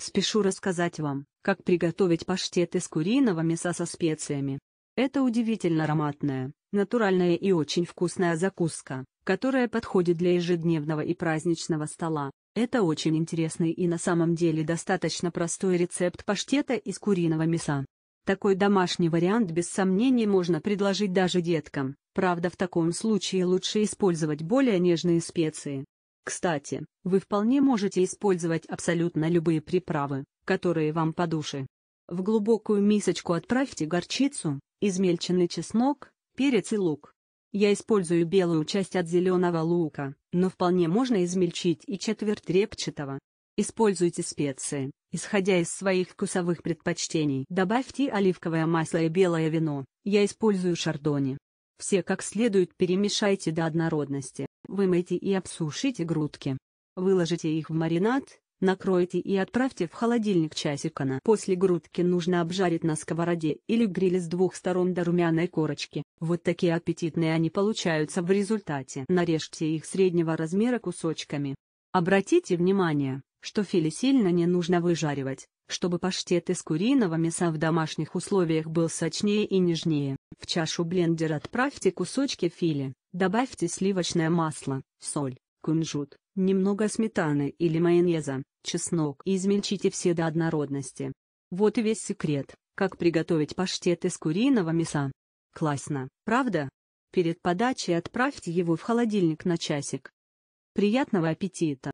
Спешу рассказать вам, как приготовить паштет из куриного мяса со специями. Это удивительно ароматная, натуральная и очень вкусная закуска, которая подходит для ежедневного и праздничного стола. Это очень интересный и на самом деле достаточно простой рецепт паштета из куриного мяса. Такой домашний вариант без сомнений можно предложить даже деткам, правда в таком случае лучше использовать более нежные специи, кстати, вы вполне можете использовать абсолютно любые приправы, которые вам по душе. В глубокую мисочку отправьте горчицу, измельченный чеснок, перец и лук. Я использую белую часть от зеленого лука, но вполне можно измельчить и четверть репчатого. Используйте специи, исходя из своих вкусовых предпочтений. Добавьте оливковое масло и белое вино, я использую шардони. Все как следует перемешайте до однородности. Вымойте и обсушите грудки. Выложите их в маринад, накройте и отправьте в холодильник часика на. После грудки нужно обжарить на сковороде или гриле с двух сторон до румяной корочки. Вот такие аппетитные они получаются в результате. Нарежьте их среднего размера кусочками. Обратите внимание, что филе сильно не нужно выжаривать, чтобы паштет из куриного мяса в домашних условиях был сочнее и нежнее. В чашу блендера отправьте кусочки филе, добавьте сливочное масло, соль, кунжут, немного сметаны или майонеза, чеснок и измельчите все до однородности. Вот и весь секрет, как приготовить паштет из куриного мяса. Классно, правда? Перед подачей отправьте его в холодильник на часик. Приятного аппетита!